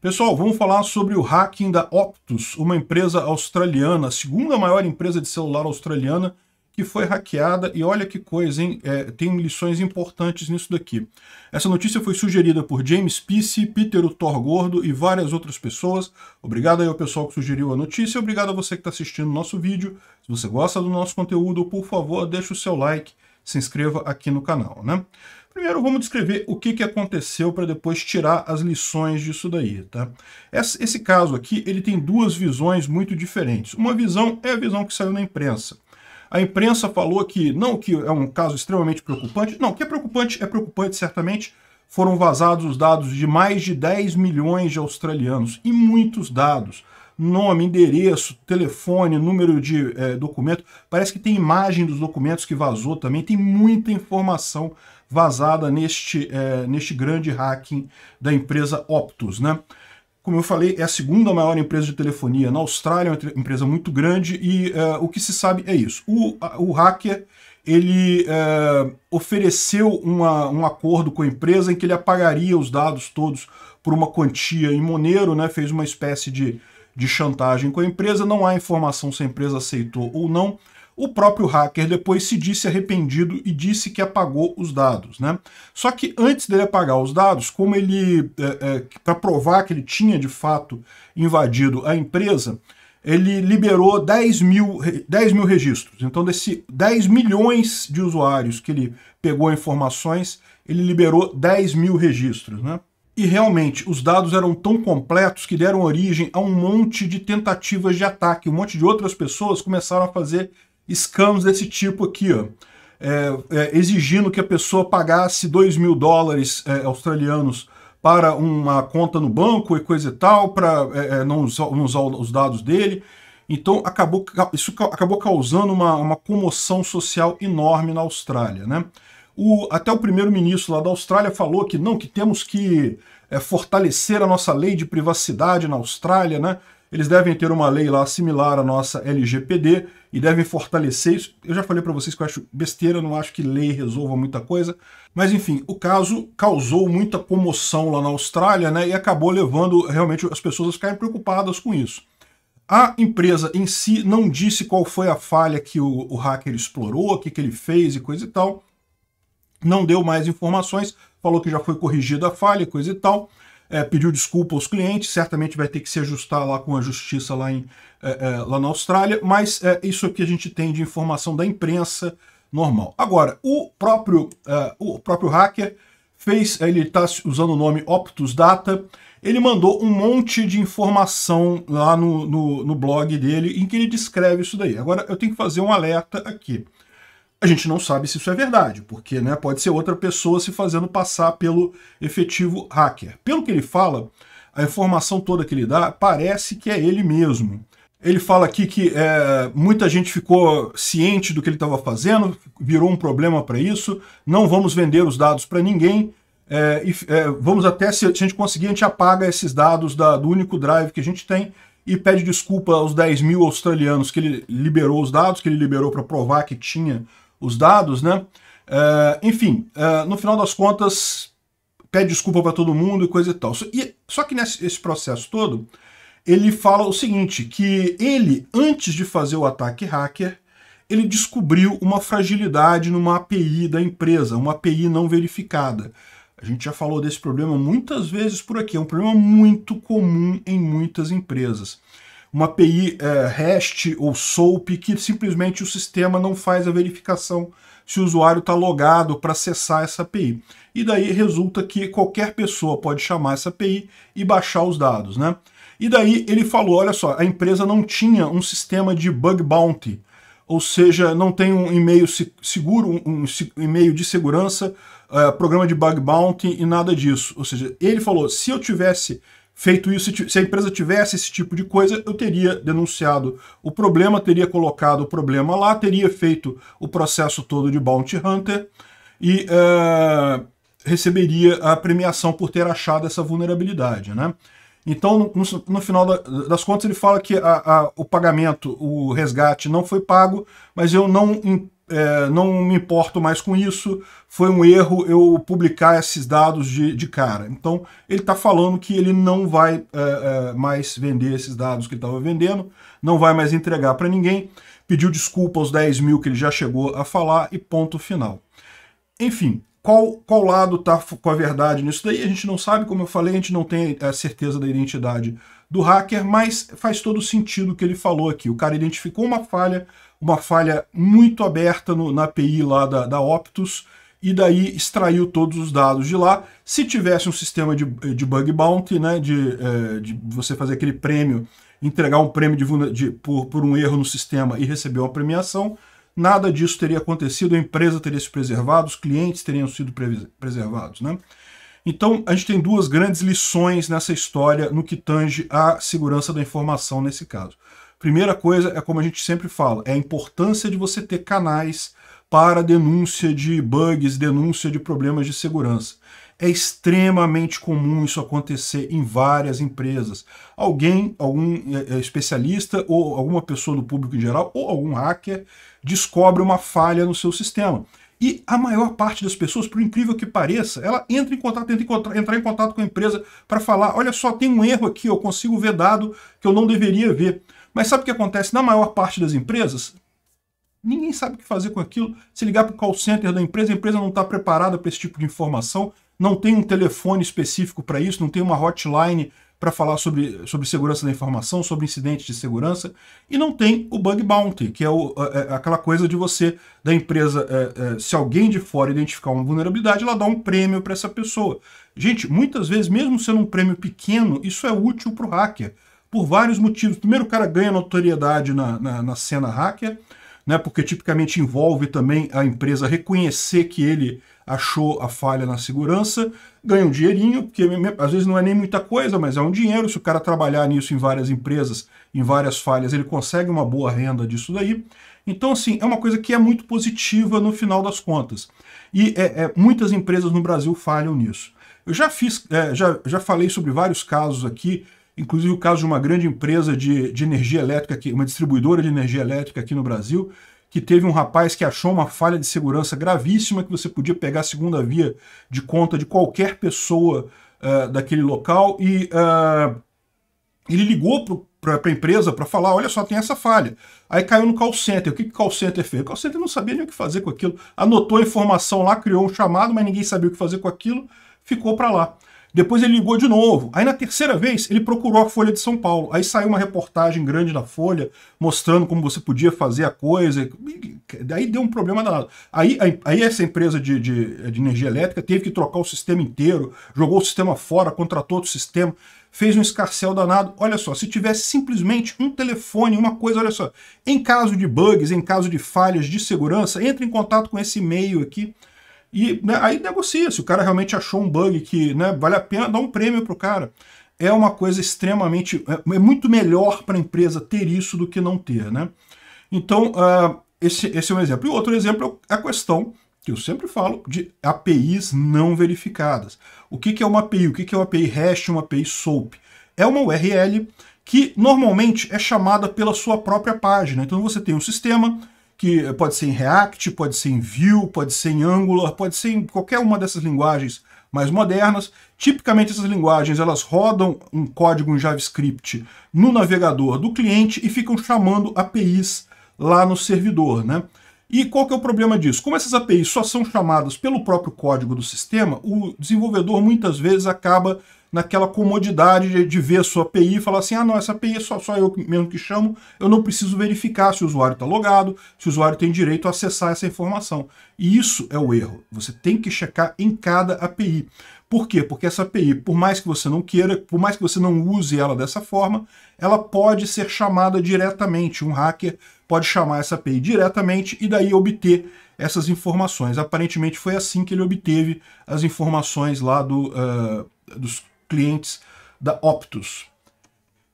Pessoal, vamos falar sobre o hacking da Optus, uma empresa australiana, a segunda maior empresa de celular australiana, que foi hackeada, e olha que coisa, hein? É, tem lições importantes nisso daqui. Essa notícia foi sugerida por James Peace, Peter o Thor Gordo e várias outras pessoas. Obrigado aí ao pessoal que sugeriu a notícia, obrigado a você que está assistindo o nosso vídeo. Se você gosta do nosso conteúdo, por favor, deixe o seu like, se inscreva aqui no canal, né? Primeiro vamos descrever o que, que aconteceu para depois tirar as lições disso daí. Tá? Esse caso aqui ele tem duas visões muito diferentes. Uma visão é a visão que saiu na imprensa. A imprensa falou que não que é um caso extremamente preocupante. Não, que é preocupante, é preocupante certamente. Foram vazados os dados de mais de 10 milhões de australianos e muitos dados nome, endereço, telefone, número de é, documento. Parece que tem imagem dos documentos que vazou também. Tem muita informação vazada neste, é, neste grande hacking da empresa Optus, né? Como eu falei, é a segunda maior empresa de telefonia na Austrália, é uma empresa muito grande, e é, o que se sabe é isso. O, o hacker ele é, ofereceu uma, um acordo com a empresa em que ele apagaria os dados todos por uma quantia em Monero, né? Fez uma espécie de, de chantagem com a empresa. Não há informação se a empresa aceitou ou não. O próprio hacker depois se disse arrependido e disse que apagou os dados. Né? Só que antes dele apagar os dados, como ele, é, é, para provar que ele tinha de fato invadido a empresa, ele liberou 10 mil, 10 mil registros. Então, desse 10 milhões de usuários que ele pegou informações, ele liberou 10 mil registros. Né? E realmente, os dados eram tão completos que deram origem a um monte de tentativas de ataque. Um monte de outras pessoas começaram a fazer scams desse tipo aqui, ó. É, é, exigindo que a pessoa pagasse 2 mil dólares é, australianos para uma conta no banco e coisa e tal, para é, é, não, usar, não usar os dados dele. Então, acabou, isso acabou causando uma, uma comoção social enorme na Austrália. Né? O, até o primeiro-ministro lá da Austrália falou que não, que temos que é, fortalecer a nossa lei de privacidade na Austrália, né? Eles devem ter uma lei lá similar à nossa LGPD e devem fortalecer isso. Eu já falei para vocês que eu acho besteira, não acho que lei resolva muita coisa. Mas enfim, o caso causou muita comoção lá na Austrália né, e acabou levando realmente as pessoas a ficarem preocupadas com isso. A empresa em si não disse qual foi a falha que o, o hacker explorou, o que, que ele fez e coisa e tal. Não deu mais informações, falou que já foi corrigida a falha e coisa e tal é, pediu desculpa aos clientes, certamente vai ter que se ajustar lá com a justiça lá, em, é, é lá na Austrália, mas é, isso aqui a gente tem de informação da imprensa normal. Agora, o próprio, é, o próprio hacker fez, ele está usando o nome Optus Data, ele mandou um monte de informação lá no, no, no blog dele em que ele descreve isso daí. Agora, eu tenho que fazer um alerta aqui. A gente não sabe se isso é verdade, porque né, pode ser outra pessoa se fazendo passar pelo efetivo hacker. Pelo que ele fala, a informação toda que ele dá parece que é ele mesmo. Ele fala aqui que é, muita gente ficou ciente do que ele estava fazendo, virou um problema para isso, não vamos vender os dados para ninguém, é, e, é, vamos até, se a gente conseguir, a gente apaga esses dados da, do único drive que a gente tem e pede desculpa aos 10 mil australianos que ele liberou os dados, que ele liberou para provar que tinha os dados, né? É, enfim, é, no final das contas, pede desculpa para todo mundo e coisa e tal. E, só que nesse processo todo, ele fala o seguinte, que ele, antes de fazer o ataque hacker, ele descobriu uma fragilidade numa API da empresa, uma API não verificada. A gente já falou desse problema muitas vezes por aqui, é um problema muito comum em muitas empresas uma API é, REST ou SOAP que simplesmente o sistema não faz a verificação se o usuário está logado para acessar essa API. E daí resulta que qualquer pessoa pode chamar essa API e baixar os dados, né? E daí ele falou, olha só, a empresa não tinha um sistema de bug bounty, ou seja, não tem um e-mail seguro, um e-mail de segurança, uh, programa de bug bounty e nada disso. Ou seja, ele falou, se eu tivesse Feito isso, se a empresa tivesse esse tipo de coisa, eu teria denunciado o problema, teria colocado o problema lá, teria feito o processo todo de Bounty Hunter e uh, receberia a premiação por ter achado essa vulnerabilidade. Né? Então, no, no final da, das contas, ele fala que a, a, o pagamento, o resgate não foi pago, mas eu não é, não me importo mais com isso, foi um erro eu publicar esses dados de, de cara. Então, ele está falando que ele não vai é, é, mais vender esses dados que ele estava vendendo, não vai mais entregar para ninguém, pediu desculpa aos 10 mil que ele já chegou a falar e ponto final. Enfim, qual, qual lado está com a verdade nisso daí? A gente não sabe, como eu falei, a gente não tem a certeza da identidade do hacker, mas faz todo sentido o que ele falou aqui. O cara identificou uma falha uma falha muito aberta no, na API lá da, da Optus, e daí extraiu todos os dados de lá. Se tivesse um sistema de, de bug bounty, né, de, é, de você fazer aquele prêmio, entregar um prêmio de, de, por, por um erro no sistema e receber uma premiação, nada disso teria acontecido, a empresa teria se preservado, os clientes teriam sido preservados. Né? Então, a gente tem duas grandes lições nessa história no que tange à segurança da informação nesse caso. Primeira coisa é como a gente sempre fala, é a importância de você ter canais para denúncia de bugs, denúncia de problemas de segurança. É extremamente comum isso acontecer em várias empresas. Alguém, algum eh, eh, especialista ou alguma pessoa do público em geral ou algum hacker descobre uma falha no seu sistema. E a maior parte das pessoas, por incrível que pareça, ela entra em contato, tenta entrar em contato com a empresa para falar: olha só, tem um erro aqui, eu consigo ver dado que eu não deveria ver. Mas sabe o que acontece na maior parte das empresas? Ninguém sabe o que fazer com aquilo. Se ligar para o call center da empresa, a empresa não está preparada para esse tipo de informação, não tem um telefone específico para isso, não tem uma hotline para falar sobre, sobre segurança da informação, sobre incidentes de segurança, e não tem o bug bounty, que é, o, é, é aquela coisa de você, da empresa, é, é, se alguém de fora identificar uma vulnerabilidade, ela dá um prêmio para essa pessoa. Gente, muitas vezes, mesmo sendo um prêmio pequeno, isso é útil para o hacker por vários motivos. Primeiro, o cara ganha notoriedade na, na, na cena hacker, né, porque tipicamente envolve também a empresa reconhecer que ele achou a falha na segurança, ganha um dinheirinho, porque às vezes não é nem muita coisa, mas é um dinheiro. Se o cara trabalhar nisso em várias empresas, em várias falhas, ele consegue uma boa renda disso daí. Então, assim, é uma coisa que é muito positiva no final das contas. E é, é, muitas empresas no Brasil falham nisso. Eu já fiz, é, já, já falei sobre vários casos aqui inclusive o caso de uma grande empresa de, de energia elétrica, aqui, uma distribuidora de energia elétrica aqui no Brasil, que teve um rapaz que achou uma falha de segurança gravíssima que você podia pegar a segunda via de conta de qualquer pessoa uh, daquele local e uh, ele ligou para a empresa para falar, olha só, tem essa falha. Aí caiu no call center. O que, o call center fez? O call center não sabia nem o que fazer com aquilo. Anotou a informação lá, criou um chamado, mas ninguém sabia o que fazer com aquilo, ficou para lá. Depois ele ligou de novo. Aí na terceira vez ele procurou a Folha de São Paulo. Aí saiu uma reportagem grande na Folha mostrando como você podia fazer a coisa. Daí deu um problema danado. Aí, aí essa empresa de, de, de energia elétrica teve que trocar o sistema inteiro, jogou o sistema fora, contratou outro sistema fez um escarcel danado. Olha só, se tivesse simplesmente um telefone, uma coisa, olha só, em caso de bugs, em caso de falhas de segurança, entre em contato com esse e-mail aqui. E né, aí negocia, se o cara realmente achou um bug que né, vale a pena, dá um prêmio para o cara. É uma coisa extremamente. É, é muito melhor para a empresa ter isso do que não ter. Né? Então, uh, esse, esse é um exemplo. E outro exemplo é, é a questão que eu sempre falo de APIs não verificadas. O que, que é uma API? O que, que é uma API REST, uma API SOAP? É uma URL que normalmente é chamada pela sua própria página. Então você tem um sistema que pode ser em React, pode ser em Vue, pode ser em Angular, pode ser em qualquer uma dessas linguagens mais modernas. Tipicamente essas linguagens elas rodam um código em JavaScript no navegador do cliente e ficam chamando APIs lá no servidor, né? E qual que é o problema disso? Como essas APIs só são chamadas pelo próprio código do sistema, o desenvolvedor muitas vezes acaba naquela comodidade de, de, ver a sua API e falar assim, ah, não, essa API é só, só eu mesmo que chamo, eu não preciso verificar se o usuário está logado, se o usuário tem direito a acessar essa informação. E isso é o erro. Você tem que checar em cada API. Por quê? Porque essa API, por mais que você não queira, por mais que você não use ela dessa forma, ela pode ser chamada diretamente. Um hacker pode chamar essa API diretamente e daí obter essas informações. Aparentemente foi assim que ele obteve as informações lá do, uh, dos clientes da Optus.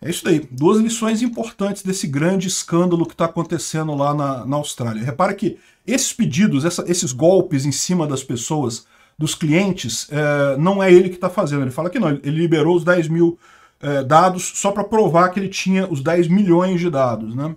É isso daí, duas lições importantes desse grande escândalo que está acontecendo lá na, na, Austrália. Repara que esses pedidos, essa, esses golpes em cima das pessoas, dos clientes, é, não é ele que está fazendo. Ele fala que não, ele liberou os 10 mil é, dados só para provar que ele tinha os 10 milhões de dados, né?